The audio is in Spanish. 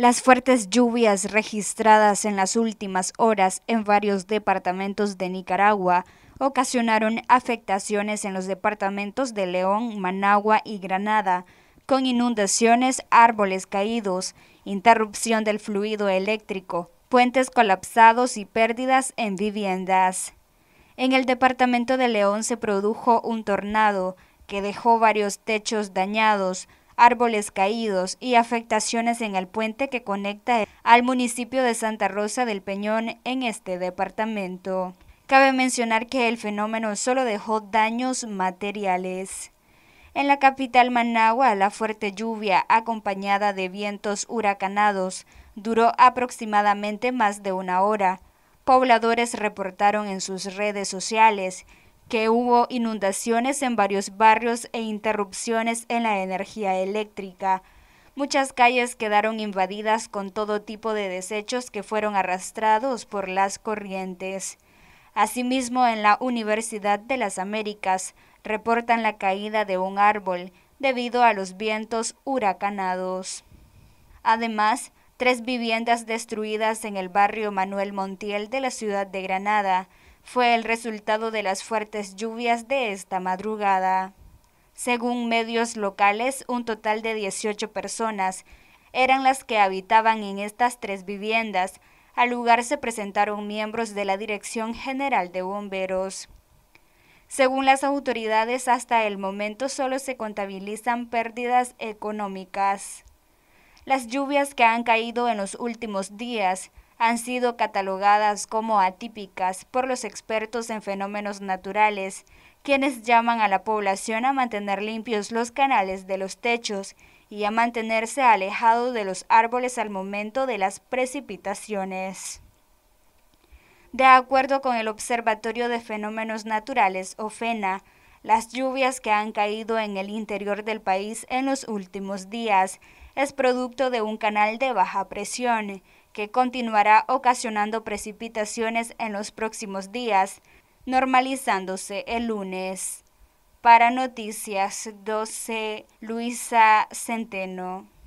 Las fuertes lluvias registradas en las últimas horas en varios departamentos de Nicaragua ocasionaron afectaciones en los departamentos de León, Managua y Granada, con inundaciones, árboles caídos, interrupción del fluido eléctrico, puentes colapsados y pérdidas en viviendas. En el departamento de León se produjo un tornado que dejó varios techos dañados, árboles caídos y afectaciones en el puente que conecta al municipio de Santa Rosa del Peñón en este departamento. Cabe mencionar que el fenómeno solo dejó daños materiales. En la capital Managua, la fuerte lluvia acompañada de vientos huracanados duró aproximadamente más de una hora. Pobladores reportaron en sus redes sociales que hubo inundaciones en varios barrios e interrupciones en la energía eléctrica. Muchas calles quedaron invadidas con todo tipo de desechos que fueron arrastrados por las corrientes. Asimismo, en la Universidad de las Américas reportan la caída de un árbol debido a los vientos huracanados. Además, tres viviendas destruidas en el barrio Manuel Montiel de la ciudad de Granada, fue el resultado de las fuertes lluvias de esta madrugada. Según medios locales, un total de 18 personas eran las que habitaban en estas tres viviendas. Al lugar se presentaron miembros de la Dirección General de Bomberos. Según las autoridades, hasta el momento solo se contabilizan pérdidas económicas. Las lluvias que han caído en los últimos días han sido catalogadas como atípicas por los expertos en fenómenos naturales, quienes llaman a la población a mantener limpios los canales de los techos y a mantenerse alejado de los árboles al momento de las precipitaciones. De acuerdo con el Observatorio de Fenómenos Naturales, OFENA, las lluvias que han caído en el interior del país en los últimos días. Es producto de un canal de baja presión que continuará ocasionando precipitaciones en los próximos días, normalizándose el lunes. Para Noticias 12, Luisa Centeno.